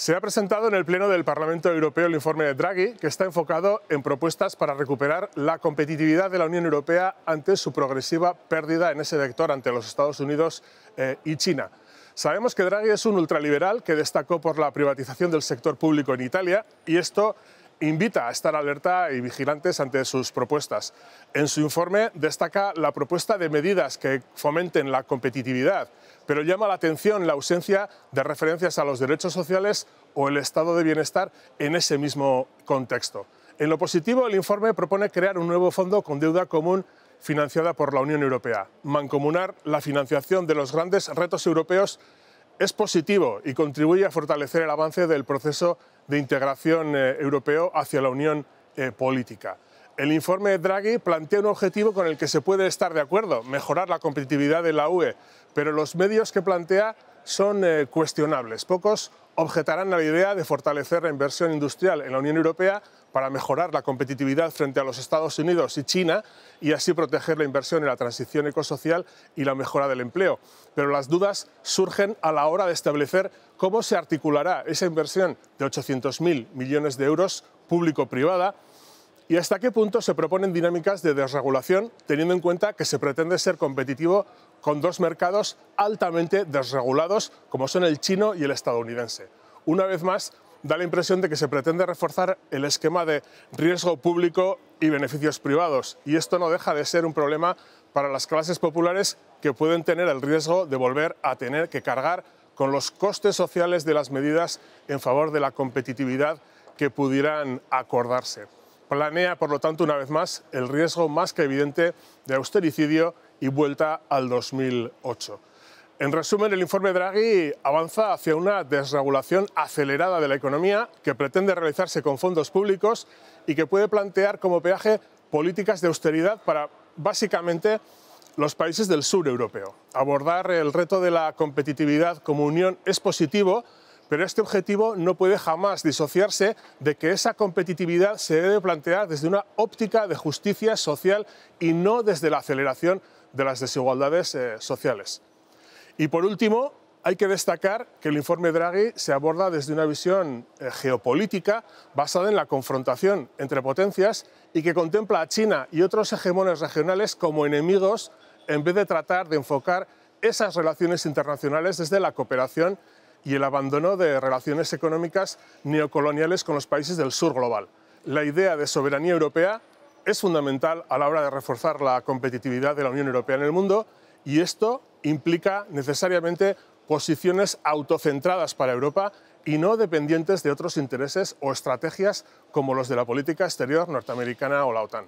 Se ha presentado en el Pleno del Parlamento Europeo el informe de Draghi, que está enfocado en propuestas para recuperar la competitividad de la Unión Europea ante su progresiva pérdida en ese sector ante los Estados Unidos eh, y China. Sabemos que Draghi es un ultraliberal que destacó por la privatización del sector público en Italia y esto invita a estar alerta y vigilantes ante sus propuestas. En su informe destaca la propuesta de medidas que fomenten la competitividad, pero llama la atención la ausencia de referencias a los derechos sociales o el estado de bienestar en ese mismo contexto. En lo positivo, el informe propone crear un nuevo fondo con deuda común financiada por la Unión Europea, mancomunar la financiación de los grandes retos europeos es positivo y contribuye a fortalecer el avance del proceso de integración eh, europeo hacia la Unión eh, Política. El informe Draghi plantea un objetivo con el que se puede estar de acuerdo, mejorar la competitividad de la UE, pero los medios que plantea son eh, cuestionables. Pocos objetarán a la idea de fortalecer la inversión industrial en la Unión Europea para mejorar la competitividad frente a los Estados Unidos y China y así proteger la inversión en la transición ecosocial y la mejora del empleo. Pero las dudas surgen a la hora de establecer cómo se articulará esa inversión de 800.000 millones de euros público-privada ¿Y hasta qué punto se proponen dinámicas de desregulación teniendo en cuenta que se pretende ser competitivo con dos mercados altamente desregulados como son el chino y el estadounidense? Una vez más, da la impresión de que se pretende reforzar el esquema de riesgo público y beneficios privados. Y esto no deja de ser un problema para las clases populares que pueden tener el riesgo de volver a tener que cargar con los costes sociales de las medidas en favor de la competitividad que pudieran acordarse. Planea, por lo tanto, una vez más el riesgo más que evidente de austericidio y vuelta al 2008. En resumen, el informe Draghi avanza hacia una desregulación acelerada de la economía que pretende realizarse con fondos públicos y que puede plantear como peaje políticas de austeridad para básicamente los países del sur europeo. Abordar el reto de la competitividad como unión es positivo, pero este objetivo no puede jamás disociarse de que esa competitividad se debe plantear desde una óptica de justicia social y no desde la aceleración de las desigualdades eh, sociales. Y por último, hay que destacar que el informe Draghi se aborda desde una visión eh, geopolítica basada en la confrontación entre potencias y que contempla a China y otros hegemones regionales como enemigos en vez de tratar de enfocar esas relaciones internacionales desde la cooperación y el abandono de relaciones económicas neocoloniales con los países del sur global. La idea de soberanía europea es fundamental a la hora de reforzar la competitividad de la Unión Europea en el mundo y esto implica necesariamente posiciones autocentradas para Europa y no dependientes de otros intereses o estrategias como los de la política exterior norteamericana o la OTAN.